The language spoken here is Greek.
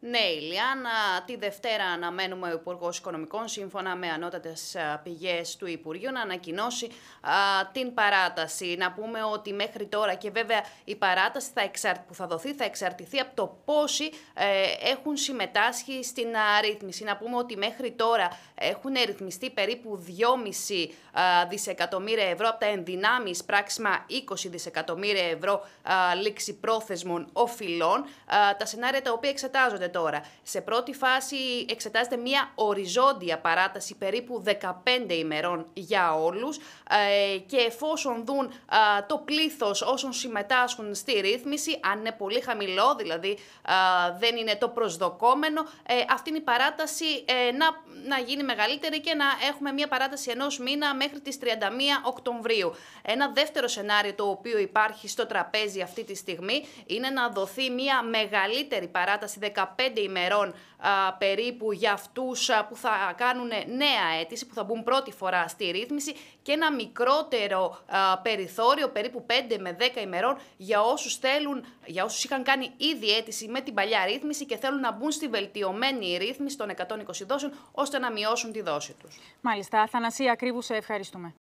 Ναι, Ηλιάνα, τη Δευτέρα αναμένουμε ο Υπουργός Οικονομικών, σύμφωνα με ανώτατες πηγές του Υπουργείου, να ανακοινώσει την παράταση. Να πούμε ότι μέχρι τώρα και βέβαια η παράταση θα εξαρ... που θα δοθεί θα εξαρτηθεί από το πόσοι ε, έχουν συμμετάσχει στην αρρύθμιση. Να πούμε ότι μέχρι τώρα έχουν ρυθμιστεί περίπου 2,5 δισεκατομμύρια ευρώ από τα ενδυνάμεις πράξιμα 20 δισεκατομμύρια ευρώ λήξη πρόθεσμων οφειλών. τα σενάρια τα οποία εξετάζονται τώρα. Σε πρώτη φάση εξετάζεται μια οριζόντια παράταση περίπου 15 ημερών για όλους ε, και εφόσον δουν ε, το πλήθος όσων συμμετάσχουν στη ρύθμιση, αν είναι πολύ χαμηλό, δηλαδή ε, δεν είναι το προσδοκόμενο, αυτή είναι η παράταση να, να γίνει μεγαλύτερη και να έχουμε μια παράταση ενός μήνα μέχρι τις 31 Οκτωβρίου. Ένα δεύτερο σενάριο το οποίο υπάρχει στο τραπέζι αυτή τη στιγμή είναι να δοθεί μια μεγαλύτερη παράταση 15 ημερών περίπου για αυτούς που θα κάνουν νέα αίτηση, που θα μπουν πρώτη φορά στη ρύθμιση και ένα μικρότερο περιθώριο περίπου 5 με 10 ημερών για όσους, θέλουν, για όσους είχαν κάνει ήδη αίτηση με την παλιά ρύθμιση και θέλουν να μπουν στη βελτιωμένη ρύθμιση των 120 δόσεων ώστε να μειώσουν τη δόση τους. Μάλιστα. Αθανασία Κρύβου, σε ευχαριστούμε.